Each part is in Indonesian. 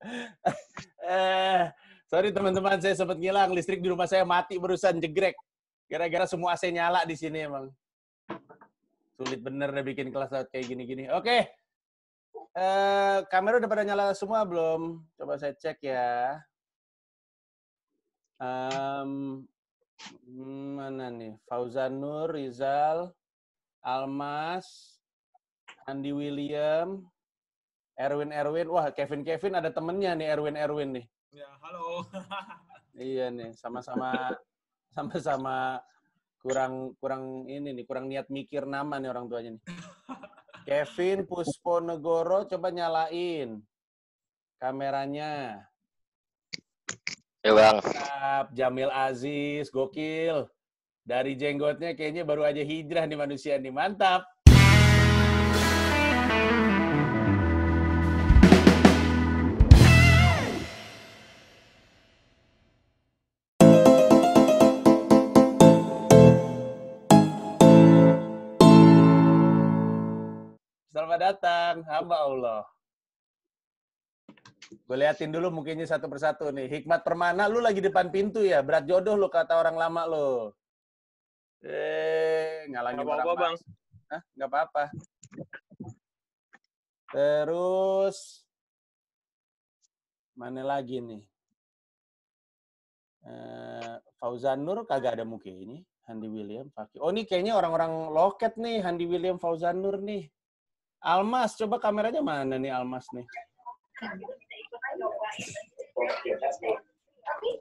eh, sorry teman-teman, saya sempat ngilang. Listrik di rumah saya mati berusan jegrek. Gara-gara semua AC nyala di sini emang. Sulit bener deh bikin kelas kayak gini-gini. Oke. Okay. Eh, kamera udah pada nyala semua belum? Coba saya cek ya. Um, mana nih? Fauzan Nur Rizal, Almas, Andi William, Erwin Erwin, wah Kevin Kevin ada temennya nih Erwin Erwin nih. Ya, halo. iya nih, sama-sama sama-sama kurang kurang ini nih, kurang niat mikir nama nih orang tuanya nih. Kevin Pusponegoro coba nyalain kameranya. Ya bang. Jamil Aziz, gokil. Dari jenggotnya kayaknya baru aja hijrah nih manusia nih, mantap. datang. Hamba Allah. Gue liatin dulu mungkinnya satu persatu nih. Hikmat permana lu lagi depan pintu ya. Berat jodoh lu kata orang lama lu. Eh, ngalangin orang apa, Bang. Hah? Nggak apa-apa. Terus mana lagi nih? Eh, Fauzan Nur kagak ada mungkin ini. Handi William, Fakih. Oh, ini kayaknya orang-orang loket nih, Handi William, Fauzan Nur nih. Almas, coba kameranya mana nih Almas nih?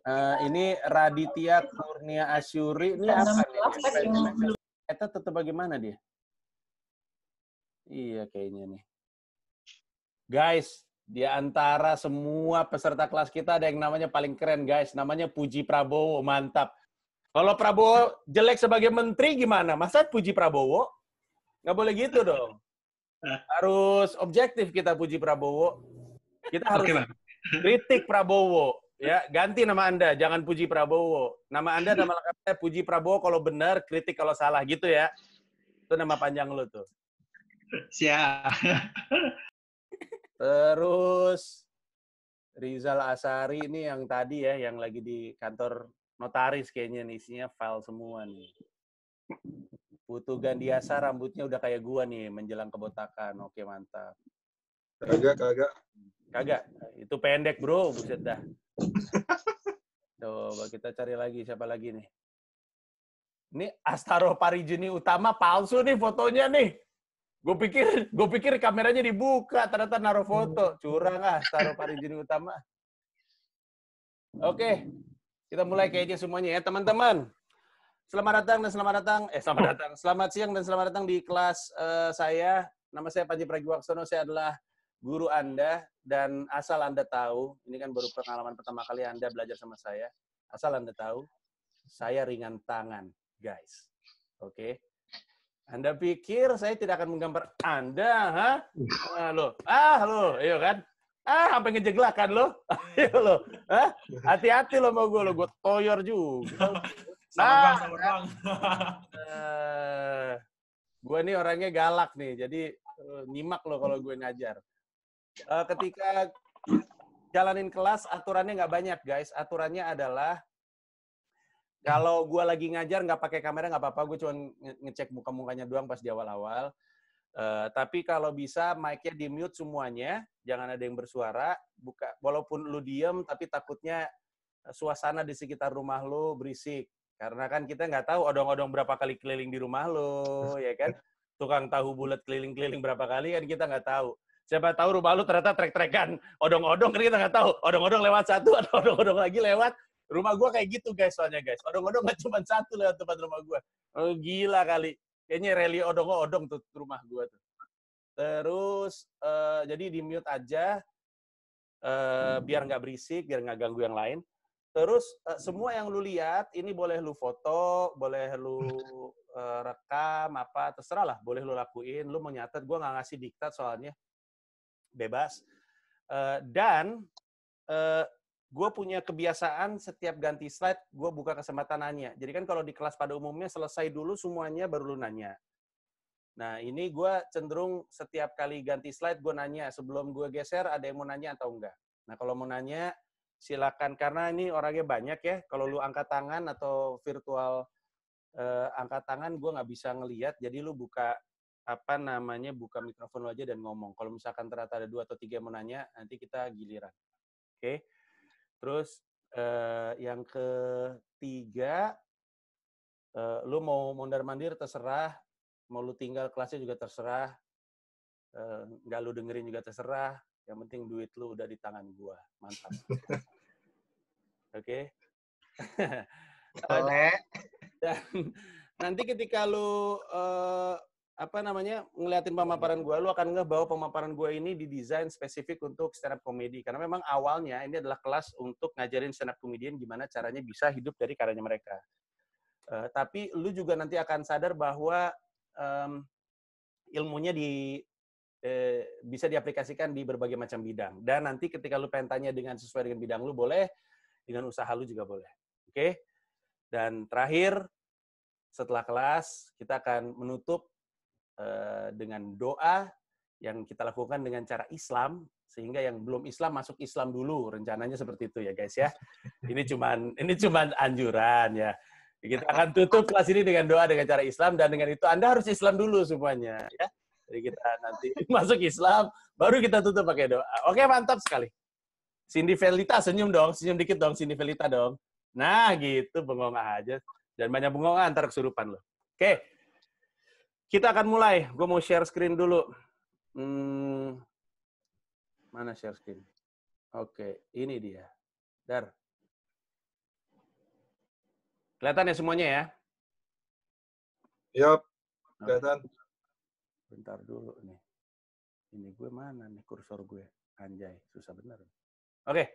Uh, ini Raditya Kurnia Asyuri ini apa tetap bagaimana dia? Iya kayaknya nih. Guys, di antara semua peserta kelas kita ada yang namanya paling keren guys, namanya Puji Prabowo, mantap. Kalau Prabowo jelek sebagai menteri gimana? Masa Puji Prabowo? Nggak boleh gitu dong harus objektif kita puji Prabowo. Kita harus okay, kritik Prabowo. Ya, ganti nama Anda, jangan puji Prabowo. Nama Anda nama lengkapnya puji Prabowo kalau benar, kritik kalau salah gitu ya. Itu nama panjang lo tuh. Siap. Terus Rizal Asari ini yang tadi ya, yang lagi di kantor notaris kayaknya nih, isinya file semua nih. Putu Gandiasa rambutnya udah kayak gua nih menjelang kebotakan. Oke, mantap. Kagak, kagak. Kagak. Itu pendek, Bro. Buset dah. Coba kita cari lagi siapa lagi nih. Ini Astaro Parijuni utama palsu nih fotonya nih. Gue pikir gue pikir kameranya dibuka, ternyata naruh foto. Curang ah Astaro Parijuni utama. Oke. Kita mulai kayaknya semuanya ya, teman-teman. Selamat datang dan selamat datang, eh selamat datang, selamat siang dan selamat datang di kelas uh, saya. Nama saya Panji Pragiwaksono, saya adalah guru Anda dan asal Anda tahu, ini kan baru pengalaman pertama kali Anda belajar sama saya. Asal Anda tahu, saya ringan tangan, guys. Oke. Okay? Anda pikir saya tidak akan menggambar Anda, ha? Ah, lo. Ah, lo, iya kan? Ah, sampai ngejeglakan lo. Ayo iya lo. Ah, Hati-hati lo mau gue lo, gue toyor juga. Nah, sama bang, sama bang. uh, eh, gue nih orangnya galak nih, jadi uh, nyimak loh kalau gue ngajar. Uh, ketika jalanin kelas, aturannya nggak banyak guys. Aturannya adalah kalau gue lagi ngajar nggak pakai kamera nggak apa-apa, gue cuma ngecek muka-mukanya doang pas di awal-awal. Uh, tapi kalau bisa mic-nya di mute semuanya, jangan ada yang bersuara. Buka, walaupun lu diem, tapi takutnya suasana di sekitar rumah lu berisik. Karena kan kita nggak tahu odong-odong berapa kali keliling di rumah lo, ya kan? Tukang tahu bulat keliling-keliling berapa kali kan kita nggak tahu. Siapa tahu rumah lo ternyata trek-trekan odong-odong kan kita nggak tahu. Odong-odong lewat satu atau odong-odong lagi lewat. Rumah gua kayak gitu guys soalnya guys. Odong-odong nggak cuma satu lewat tempat rumah gua. Oh, gila kali. Kayaknya rally odong-odong tuh rumah gua tuh. Terus uh, jadi di mute aja uh, biar nggak berisik, biar nggak ganggu yang lain. Terus uh, semua yang lu lihat ini boleh lu foto, boleh lu uh, rekam apa terserah lah, boleh lu lakuin, lu mau nyatet, gua nggak ngasih diktat soalnya. Bebas. Uh, dan uh, gue punya kebiasaan setiap ganti slide gue buka kesempatan nanya. Jadi kan kalau di kelas pada umumnya selesai dulu semuanya baru lu nanya. Nah ini gue cenderung setiap kali ganti slide gue nanya sebelum gue geser ada yang mau nanya atau enggak. Nah kalau mau nanya silakan karena ini orangnya banyak ya. Kalau lu angkat tangan atau virtual uh, angkat tangan, gue nggak bisa ngelihat Jadi lu buka apa namanya buka mikrofon lu aja dan ngomong. Kalau misalkan ternyata ada dua atau tiga yang mau nanya, nanti kita giliran. Oke. Okay? Terus uh, yang ketiga, uh, lu mau mondar mandir terserah, mau lu tinggal kelasnya juga terserah nggak lu dengerin juga terserah yang penting duit lu udah di tangan gua mantap oke boleh dan nanti ketika lu uh, apa namanya ngeliatin pemaparan gue, lu akan nggak bahwa pemaparan gue ini didesain spesifik untuk stand up comedy karena memang awalnya ini adalah kelas untuk ngajarin stand up comedian gimana caranya bisa hidup dari karyanya mereka. Uh, tapi lu juga nanti akan sadar bahwa um, ilmunya di Eh, bisa diaplikasikan di berbagai macam bidang. Dan nanti ketika lu pengen tanya dengan sesuai dengan bidang lu boleh, dengan usaha lu juga boleh. Oke? Okay? Dan terakhir, setelah kelas, kita akan menutup eh, dengan doa yang kita lakukan dengan cara Islam, sehingga yang belum Islam masuk Islam dulu. Rencananya seperti itu ya guys ya. Ini cuman ini cuman anjuran ya. Kita akan tutup kelas ini dengan doa dengan cara Islam dan dengan itu Anda harus Islam dulu semuanya ya. Jadi kita nanti masuk Islam, baru kita tutup pakai doa. Oke, mantap sekali. Cindy Felita senyum dong, senyum dikit dong Cindy Felita dong. Nah, gitu bengong aja. Dan banyak bengong antar ah, kesurupan loh. Oke. Kita akan mulai. Gue mau share screen dulu. Hmm, mana share screen? Oke, ini dia. Dar. Kelihatan ya semuanya ya? Yap, nah. kelihatan bentar dulu nih. Ini gue mana nih kursor gue? Anjay, susah bener. Oke. Okay.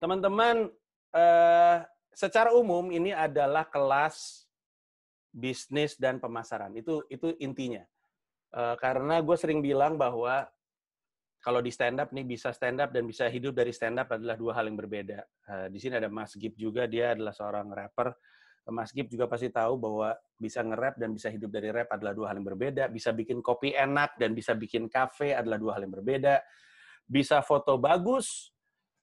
Teman-teman, eh, secara umum ini adalah kelas bisnis dan pemasaran. Itu itu intinya. Eh, karena gue sering bilang bahwa kalau di stand up nih bisa stand up dan bisa hidup dari stand up adalah dua hal yang berbeda. Eh, di sini ada Mas Gib juga dia adalah seorang rapper Mas Gib juga pasti tahu bahwa bisa nge-rap dan bisa hidup dari rap adalah dua hal yang berbeda, bisa bikin kopi enak dan bisa bikin kafe adalah dua hal yang berbeda, bisa foto bagus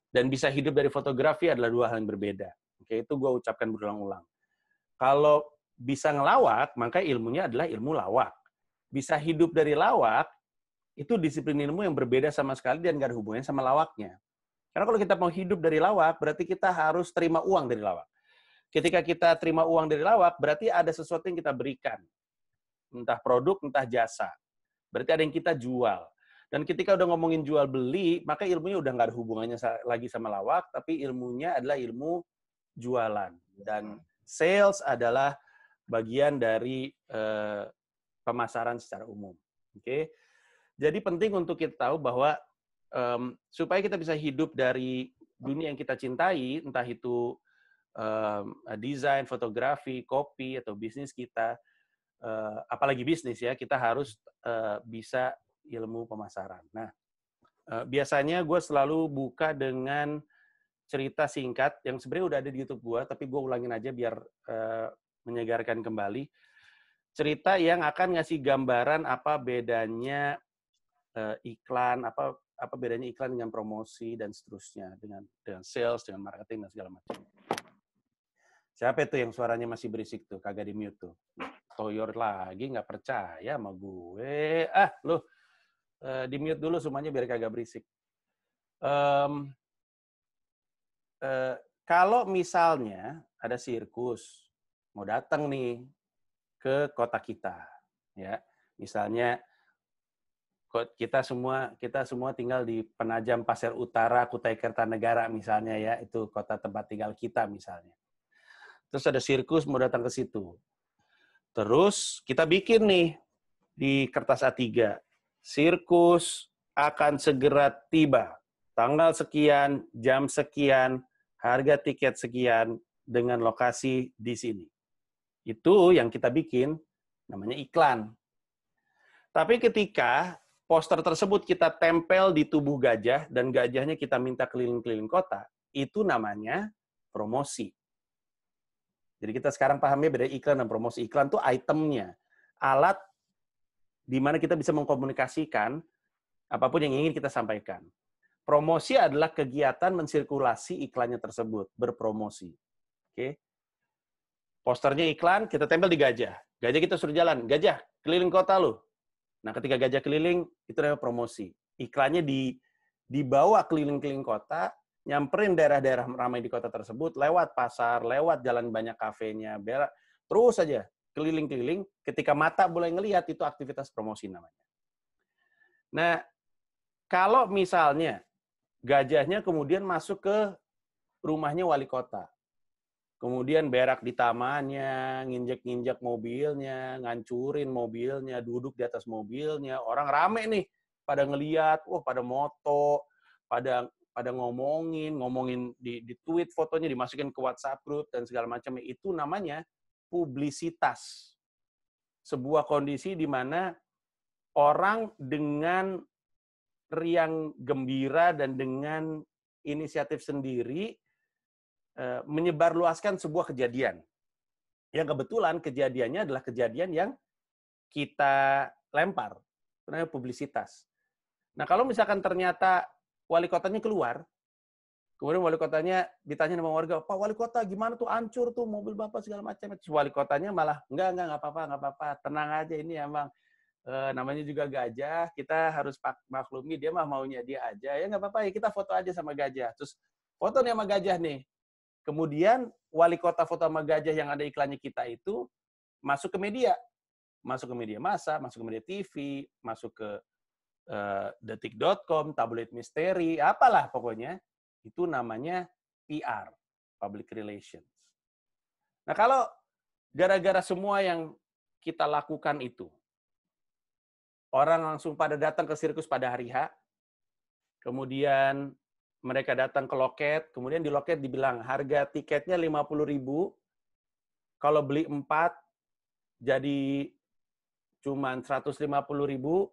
dan bisa hidup dari fotografi adalah dua hal yang berbeda. Oke, itu gue ucapkan berulang-ulang. Kalau bisa ngelawak, maka ilmunya adalah ilmu lawak. Bisa hidup dari lawak, itu disiplin ilmu yang berbeda sama sekali dan gak ada hubungannya sama lawaknya. Karena kalau kita mau hidup dari lawak, berarti kita harus terima uang dari lawak. Ketika kita terima uang dari lawak, berarti ada sesuatu yang kita berikan. Entah produk, entah jasa. Berarti ada yang kita jual. Dan ketika udah ngomongin jual beli, maka ilmunya udah nggak ada hubungannya lagi sama lawak, tapi ilmunya adalah ilmu jualan. Dan sales adalah bagian dari eh, pemasaran secara umum. Oke. Okay? Jadi penting untuk kita tahu bahwa um, supaya kita bisa hidup dari dunia yang kita cintai, entah itu um, desain, fotografi, kopi atau bisnis kita, uh, apalagi bisnis ya, kita harus uh, bisa ilmu pemasaran. Nah, uh, biasanya gue selalu buka dengan cerita singkat yang sebenarnya udah ada di YouTube gue, tapi gue ulangin aja biar uh, menyegarkan kembali. Cerita yang akan ngasih gambaran apa bedanya uh, iklan, apa apa bedanya iklan dengan promosi dan seterusnya dengan dengan sales, dengan marketing dan segala macam. Siapa itu yang suaranya masih berisik tuh, kagak di mute tuh? Toyor lagi nggak percaya sama gue. Ah, lu uh, di mute dulu semuanya biar kagak berisik. Um, uh, kalau misalnya ada sirkus mau datang nih ke kota kita, ya misalnya kita semua kita semua tinggal di Penajam Pasir Utara Kutai Kertanegara misalnya ya itu kota tempat tinggal kita misalnya Terus ada sirkus mau datang ke situ. Terus kita bikin nih di kertas A3. Sirkus akan segera tiba. Tanggal sekian, jam sekian, harga tiket sekian dengan lokasi di sini. Itu yang kita bikin namanya iklan. Tapi ketika poster tersebut kita tempel di tubuh gajah dan gajahnya kita minta keliling-keliling kota, itu namanya promosi. Jadi kita sekarang pahamnya beda iklan dan promosi. Iklan tuh itemnya, alat di mana kita bisa mengkomunikasikan apapun yang ingin kita sampaikan. Promosi adalah kegiatan mensirkulasi iklannya tersebut, berpromosi. Oke. Okay? Posternya iklan, kita tempel di gajah. Gajah kita suruh jalan, gajah keliling kota lu. Nah, ketika gajah keliling itu namanya promosi. Iklannya di dibawa keliling-keliling kota, nyamperin daerah-daerah ramai di kota tersebut lewat pasar, lewat jalan banyak kafenya, berak terus saja keliling-keliling. Ketika mata boleh ngelihat itu aktivitas promosi namanya. Nah, kalau misalnya gajahnya kemudian masuk ke rumahnya wali kota, kemudian berak di tamannya, nginjek-nginjek mobilnya, ngancurin mobilnya, duduk di atas mobilnya, orang rame nih pada ngeliat, wah pada moto, pada pada ngomongin, ngomongin di, di tweet fotonya, dimasukin ke WhatsApp group dan segala macam. Itu namanya publisitas. Sebuah kondisi di mana orang dengan riang gembira dan dengan inisiatif sendiri eh, menyebarluaskan sebuah kejadian. Yang kebetulan kejadiannya adalah kejadian yang kita lempar, sebenarnya publisitas. Nah, kalau misalkan ternyata wali kotanya keluar, kemudian wali kotanya ditanya sama warga, Pak wali kota gimana tuh ancur tuh mobil bapak segala macam. Terus wali kotanya malah, enggak, enggak, enggak apa-apa, enggak apa-apa, tenang aja ini emang. Ya, e, eh, namanya juga gajah, kita harus maklumi dia mah maunya dia aja. Ya nggak apa-apa, ya kita foto aja sama gajah. Terus foto nih sama gajah nih. Kemudian wali kota foto sama gajah yang ada iklannya kita itu masuk ke media. Masuk ke media massa, masuk ke media TV, masuk ke Eh, detik.com, tablet misteri, apalah pokoknya. Itu namanya PR, public relations. Nah, kalau gara-gara semua yang kita lakukan itu, orang langsung pada datang ke sirkus pada hari H, kemudian mereka datang ke loket, kemudian di loket dibilang harga tiketnya 50 ribu, kalau beli 4 jadi cuma 150 ribu,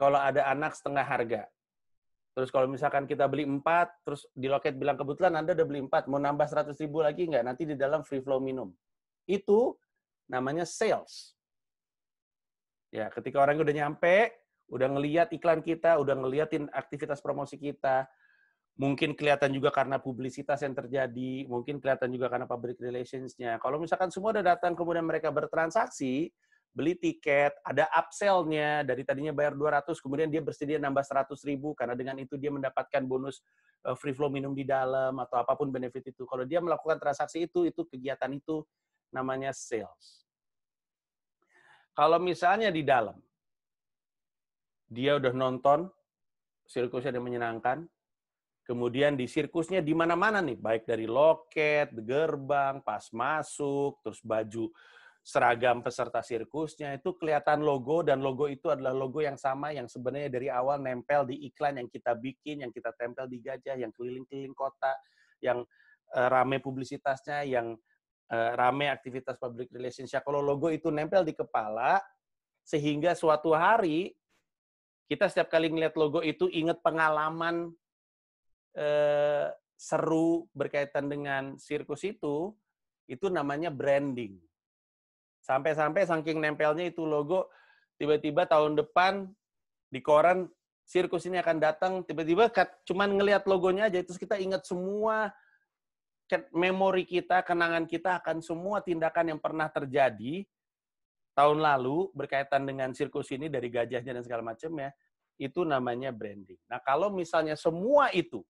kalau ada anak setengah harga. Terus kalau misalkan kita beli empat, terus di loket bilang kebetulan Anda udah beli empat, mau nambah 100 ribu lagi nggak? Nanti di dalam free flow minum. Itu namanya sales. Ya, ketika orang udah nyampe, udah ngeliat iklan kita, udah ngeliatin aktivitas promosi kita, mungkin kelihatan juga karena publisitas yang terjadi, mungkin kelihatan juga karena public relations-nya. Kalau misalkan semua udah datang kemudian mereka bertransaksi, beli tiket, ada upsell-nya dari tadinya bayar 200 kemudian dia bersedia nambah 100 ribu karena dengan itu dia mendapatkan bonus eh, free flow minum di dalam atau apapun benefit itu. Kalau dia melakukan transaksi itu, itu kegiatan itu namanya sales. Kalau misalnya di dalam dia udah nonton sirkusnya yang menyenangkan, kemudian di sirkusnya di mana-mana nih, baik dari loket, gerbang, pas masuk, terus baju seragam peserta sirkusnya itu kelihatan logo dan logo itu adalah logo yang sama yang sebenarnya dari awal nempel di iklan yang kita bikin, yang kita tempel di gajah, yang keliling-keliling kota, yang uh, rame publisitasnya, yang uh, rame aktivitas public relations. Kalau logo itu nempel di kepala sehingga suatu hari kita setiap kali ngeliat logo itu inget pengalaman uh, seru berkaitan dengan sirkus itu, itu namanya branding Sampai-sampai saking nempelnya itu logo, tiba-tiba tahun depan di koran sirkus ini akan datang, tiba-tiba cuman ngelihat logonya aja, terus kita ingat semua memori kita, kenangan kita akan semua tindakan yang pernah terjadi tahun lalu berkaitan dengan sirkus ini dari gajahnya dan segala macam ya, itu namanya branding. Nah kalau misalnya semua itu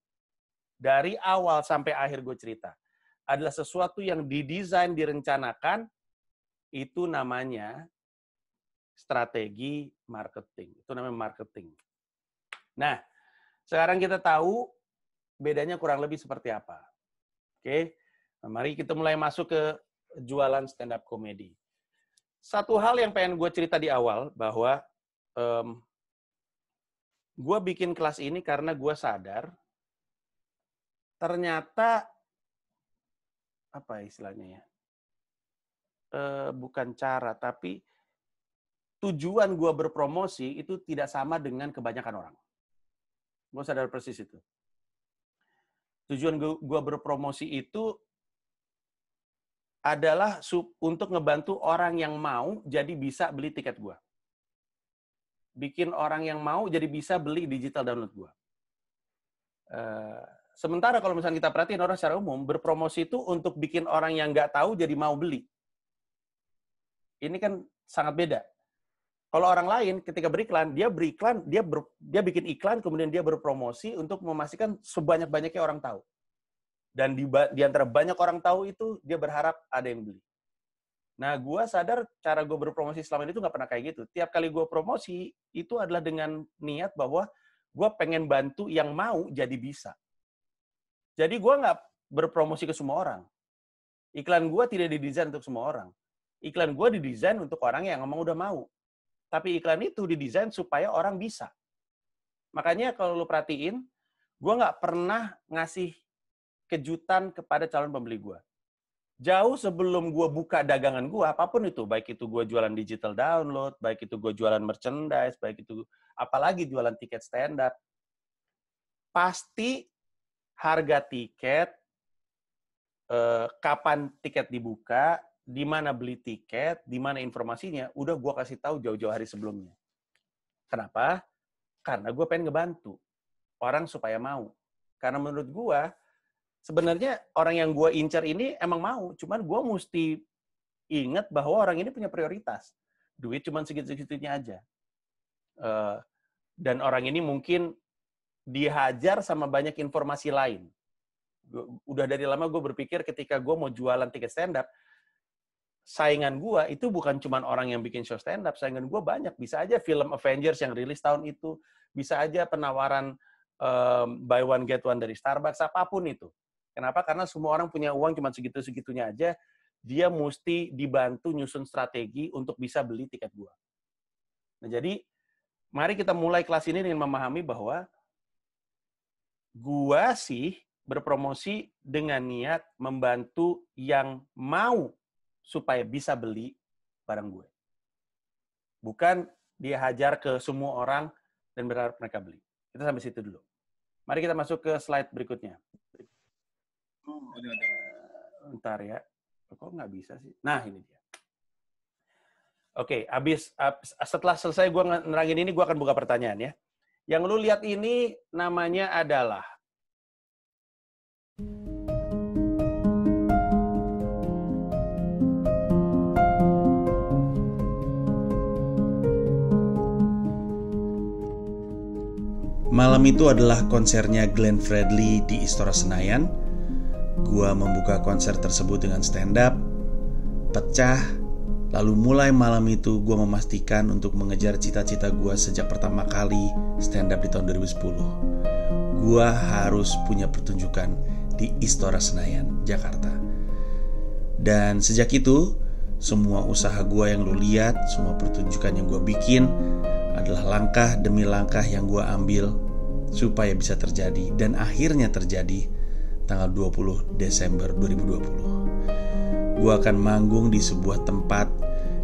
dari awal sampai akhir gue cerita adalah sesuatu yang didesain, direncanakan, itu namanya strategi marketing. Itu namanya marketing. Nah, sekarang kita tahu bedanya kurang lebih seperti apa. Oke, nah, mari kita mulai masuk ke jualan stand up comedy. Satu hal yang pengen gue cerita di awal bahwa um, gue bikin kelas ini karena gue sadar ternyata apa istilahnya ya eh, bukan cara, tapi tujuan gue berpromosi itu tidak sama dengan kebanyakan orang. Gue sadar persis itu. Tujuan gue berpromosi itu adalah sub, untuk ngebantu orang yang mau jadi bisa beli tiket gue. Bikin orang yang mau jadi bisa beli digital download gue. Uh, sementara kalau misalnya kita perhatiin orang secara umum, berpromosi itu untuk bikin orang yang nggak tahu jadi mau beli. Ini kan sangat beda. Kalau orang lain ketika beriklan, dia beriklan, dia ber, dia bikin iklan, kemudian dia berpromosi untuk memastikan sebanyak-banyaknya orang tahu. Dan di, di antara banyak orang tahu itu, dia berharap ada yang beli. Nah, gue sadar cara gue berpromosi selama ini tuh nggak pernah kayak gitu. Tiap kali gue promosi, itu adalah dengan niat bahwa gue pengen bantu yang mau jadi bisa. Jadi gue nggak berpromosi ke semua orang. Iklan gue tidak didesain untuk semua orang. Iklan gue didesain untuk orang yang ngomong udah mau. Tapi iklan itu didesain supaya orang bisa. Makanya kalau lo perhatiin, gue nggak pernah ngasih kejutan kepada calon pembeli gue. Jauh sebelum gue buka dagangan gue, apapun itu, baik itu gue jualan digital download, baik itu gue jualan merchandise, baik itu apalagi jualan tiket standar, pasti harga tiket, eh, kapan tiket dibuka, di mana beli tiket, di mana informasinya, udah gue kasih tahu jauh-jauh hari sebelumnya. Kenapa? Karena gue pengen ngebantu orang supaya mau. Karena menurut gue, sebenarnya orang yang gue incer ini emang mau, cuman gue mesti ingat bahwa orang ini punya prioritas. Duit cuman segitu-segitunya aja. Eh, dan orang ini mungkin dihajar sama banyak informasi lain. Udah dari lama gue berpikir ketika gue mau jualan tiket stand-up, saingan gue itu bukan cuma orang yang bikin show stand up, saingan gue banyak. Bisa aja film Avengers yang rilis tahun itu, bisa aja penawaran um, buy one get one dari Starbucks apapun itu. Kenapa? Karena semua orang punya uang cuma segitu-segitunya aja, dia mesti dibantu nyusun strategi untuk bisa beli tiket gue Nah, jadi mari kita mulai kelas ini dengan memahami bahwa gue sih berpromosi dengan niat membantu yang mau supaya bisa beli barang gue. Bukan dia hajar ke semua orang dan berharap mereka beli. Kita sampai situ dulu. Mari kita masuk ke slide berikutnya. Hmm, Ntar ya. Kok nggak bisa sih? Nah, ini dia. Oke, okay, habis setelah selesai gue nerangin ini, gue akan buka pertanyaan ya. Yang lu lihat ini namanya adalah Malam itu adalah konsernya Glenn Fredly di Istora Senayan. Gua membuka konser tersebut dengan stand up, pecah, lalu mulai malam itu gua memastikan untuk mengejar cita-cita gua sejak pertama kali stand up di tahun 2010. Gua harus punya pertunjukan di Istora Senayan, Jakarta. Dan sejak itu, semua usaha gua yang lu lihat, semua pertunjukan yang gua bikin adalah langkah demi langkah yang gua ambil supaya bisa terjadi dan akhirnya terjadi tanggal 20 Desember 2020. Gua akan manggung di sebuah tempat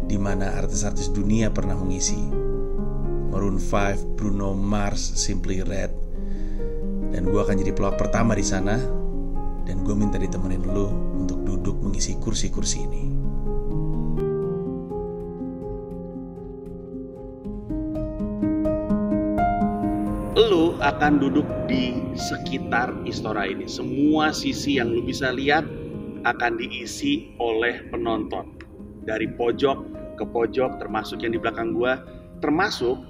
di mana artis-artis dunia pernah mengisi. Maroon 5, Bruno Mars, Simply Red. Dan gua akan jadi pelawak pertama di sana. Dan gue minta ditemenin lu untuk duduk mengisi kursi-kursi ini. lu akan duduk di sekitar istora ini. Semua sisi yang lu bisa lihat akan diisi oleh penonton. Dari pojok ke pojok termasuk yang di belakang gua, termasuk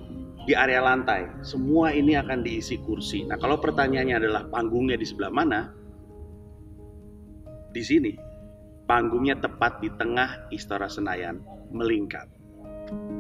di area lantai. Semua ini akan diisi kursi. Nah, kalau pertanyaannya adalah panggungnya di sebelah mana? Di sini. Panggungnya tepat di tengah Istora Senayan, melingkar.